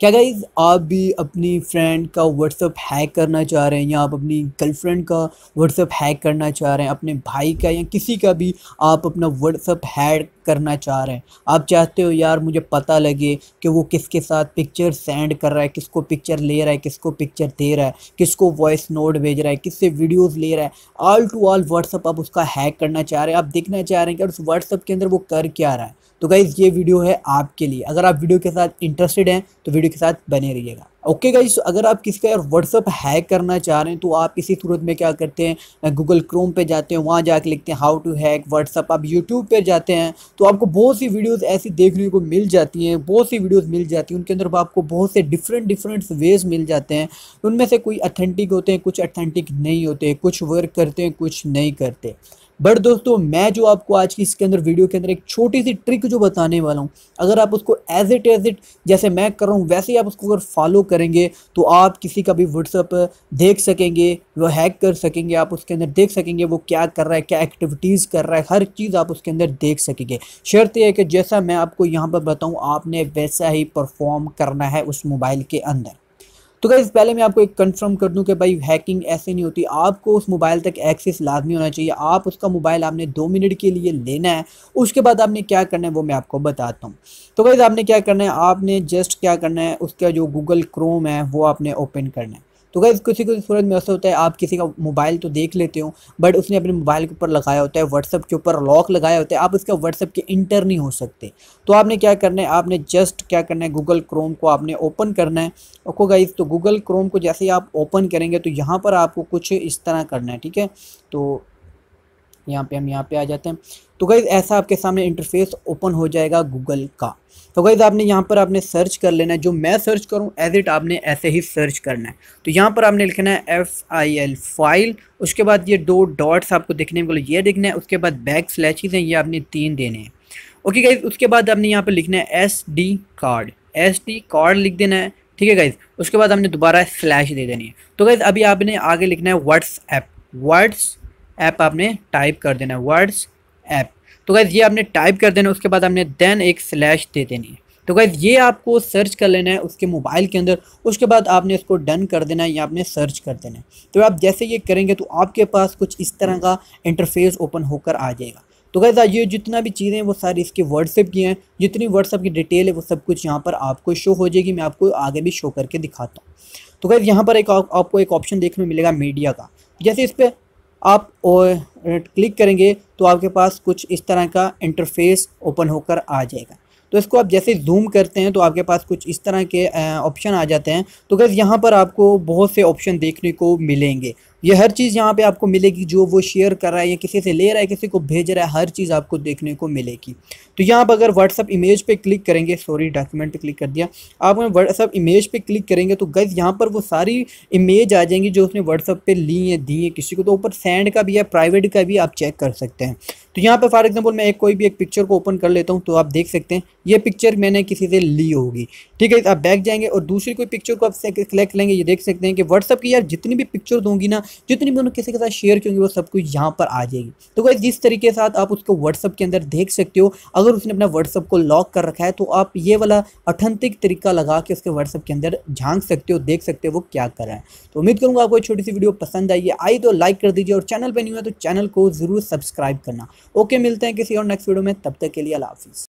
क्या गाइज आप भी अपनी फ्रेंड का व्हाट्सअप हैक करना चाह रहे हैं या आप अपनी गर्लफ्रेंड का व्हाट्सअप हैक करना चाह रहे हैं अपने भाई का या किसी का भी आप अपना व्हाट्सअप हैक करना चाह रहे हैं आप चाहते हो यार मुझे पता लगे कि वो किसके साथ पिक्चर सेंड कर रहा है किसको पिक्चर ले रहा है किसको पिक्चर दे रहा है किसको वॉइस नोट भेज रहा है किससे वीडियोस ले रहा है ऑल टू ऑल व्हाट्सअप आप उसका हैक करना चाह रहे हैं आप देखना चाह रहे हैं कि उस व्हाट्सअप के अंदर वो कर क्या रहा है तो गाइज़ ये वीडियो है आपके लिए अगर आप वीडियो के साथ इंटरेस्टेड हैं तो वीडियो के साथ बने रहिएगा ओके okay गाइज अगर आप किसका यार व्हाट्सअप हैक करना चाह रहे हैं तो आप इसी सूरत में क्या करते हैं गूगल क्रोम पे जाते हैं वहाँ जाके लिखते हैं हाउ टू हैक व्हाट्सअप आप यूट्यूब पे जाते हैं तो आपको बहुत सी वीडियोस ऐसी देखने को मिल जाती हैं बहुत सी वीडियोस मिल जाती हैं उनके अंदर आपको बहुत से डिफरेंट डिफरेंट वेज मिल जाते हैं उनमें से कोई अथेंटिक होते हैं कुछ अथेंटिक नहीं होते कुछ वर्क करते हैं कुछ नहीं करते बट दोस्तों मैं जो आपको आज की इसके अंदर वीडियो के अंदर एक छोटी सी ट्रिक जो बताने वाला हूँ अगर आप उसको एज इट एज इट जैसे मैं कर रहा हूँ वैसे ही आप उसको अगर फॉलो कर करेंगे तो आप किसी का भी व्हाट्सअप देख सकेंगे वो हैक कर सकेंगे आप उसके अंदर देख सकेंगे वो क्या कर रहा है क्या एक्टिविटीज़ कर रहा है हर चीज़ आप उसके अंदर देख सकेंगे शर्त यह है कि जैसा मैं आपको यहाँ पर बताऊँ आपने वैसा ही परफॉर्म करना है उस मोबाइल के अंदर तो गाइज़ पहले मैं आपको एक कंफर्म कर दूं कि भाई हैकिंग ऐसे नहीं होती आपको उस मोबाइल तक एक्सेस लाजमी होना चाहिए आप उसका मोबाइल आपने दो मिनट के लिए लेना है उसके बाद आपने क्या करना है वो मैं आपको बताता हूँ तो गाइज़ आपने क्या करना है आपने जस्ट क्या करना है उसका जो गूगल क्रोम है वो आपने ओपन करना है तो गाइज़ किसी किसी सूरज में ऐसा होता है आप किसी का मोबाइल तो देख लेते हो बट उसने अपने मोबाइल के ऊपर लगाया होता है व्हाट्सअप के ऊपर लॉक लगाया होता है आप उसका व्हाट्सअप के इंटर नहीं हो सकते तो आपने क्या करना है आपने जस्ट क्या करना है गूगल क्रोम को आपने ओपन करना है ओको गाइज़ तो गूगल क्रोम को जैसे ही आप ओपन करेंगे तो यहाँ पर आपको कुछ इस तरह करना है ठीक है तो यहाँ पे हम यहाँ पे आ जाते हैं तो गाइज़ ऐसा आपके सामने इंटरफेस ओपन हो जाएगा गूगल का तो गाइज़ आपने यहाँ पर आपने सर्च कर लेना है जो मैं सर्च करूँ एज इट आपने ऐसे ही सर्च करना है तो यहाँ पर आपने लिखना है एफ़ आई एल फाइल उसके बाद ये दो डॉट्स आपको दिखने को ये दिखना है उसके बाद बैक स्लैचेज हैं ये आपने तीन देने हैं ओके गाइज उसके बाद आपने यहाँ पर लिखना है S D card S D card लिख देना है ठीक है गाइज उसके बाद हमने दोबारा स्लैश दे देनी है तो गाइज अभी आपने आगे लिखना है व्हाट्सएप व्हाट्स ऐप आपने टाइप कर देना वर्ड्स ऐप तो गैस ये आपने टाइप कर देना उसके बाद आपने देन एक स्लैश दे देनी है तो गैस ये आपको सर्च कर लेना है उसके मोबाइल के अंदर उसके बाद आपने इसको डन कर देना है या आपने सर्च कर देना है तो आप जैसे ये करेंगे तो आपके पास कुछ इस तरह का इंटरफेस ओपन होकर आ जाएगा तो गैज़ ये जितना भी चीज़ें हैं वो सारी इसके व्हाट्सएप की हैं जितनी व्हाट्सएप की डिटेल है वो सब कुछ यहाँ पर आपको शो हो जाएगी मैं आपको आगे भी शो करके दिखाता हूँ तो गैस यहाँ पर एक आपको एक ऑप्शन देखने मिलेगा मीडिया का जैसे इस पर आप क्लिक करेंगे तो आपके पास कुछ इस तरह का इंटरफेस ओपन होकर आ जाएगा तो इसको आप जैसे जूम करते हैं तो आपके पास कुछ इस तरह के ऑप्शन आ जाते हैं तो गैस यहाँ पर आपको बहुत से ऑप्शन देखने को मिलेंगे ये हर चीज़ यहाँ पे आपको मिलेगी जो वो शेयर कर रहा है या किसी से ले रहा है किसी को भेज रहा है हर चीज़ आपको देखने को मिलेगी तो यहाँ पर अगर व्हाट्सअप इमेज पे क्लिक करेंगे सॉरी डॉक्यूमेंट पे क्लिक कर दिया आप व्हाट्सअप इमेज पे क्लिक करेंगे तो गैस यहाँ पर वो सारी इमेज आ जाएंगी जो उसने व्हाट्सअप पर ली है दी है किसी को तो ऊपर सेंड का भी है प्राइवेट का भी आप चेक कर सकते हैं तो यहाँ पर फॉर एग्जाम्पल मैं एक कोई भी एक पिक्चर को ओपन कर लेता हूँ तो आप देख सकते हैं ये पिक्चर मैंने किसी से ली होगी ठीक है आप बैक जाएंगे और दूसरी कोई पिक्चर को आप सेलेक्ट लेंगे ये देख सकते हैं कि व्हाट्सअप की यार जितनी भी पिक्चर दूंगी ना जितनी भी उन्होंने किसी के साथ शेयर की होंगी वो सब कुछ यहाँ पर आ जाएगी तो गाइज जिस तरीके से आप उसको व्हाट्सअप के अंदर देख सकते हो अगर उसने अपना व्हाट्सअप को लॉक कर रखा है तो आप ये वाला अठंतिक तरीका लगा के उसके व्हाट्सअप के अंदर झांक सकते हो देख सकते हो वो क्या कर रहा है तो उम्मीद करूँगा आपको छोटी सी वीडियो पसंद आई है आई तो लाइक कर दीजिए और चैनल पर नहीं हुआ तो चैनल को ज़रूर सब्सक्राइब करना ओके मिलते हैं किसी और नेक्स्ट वीडियो में तब तक के लिए अला हाफिज़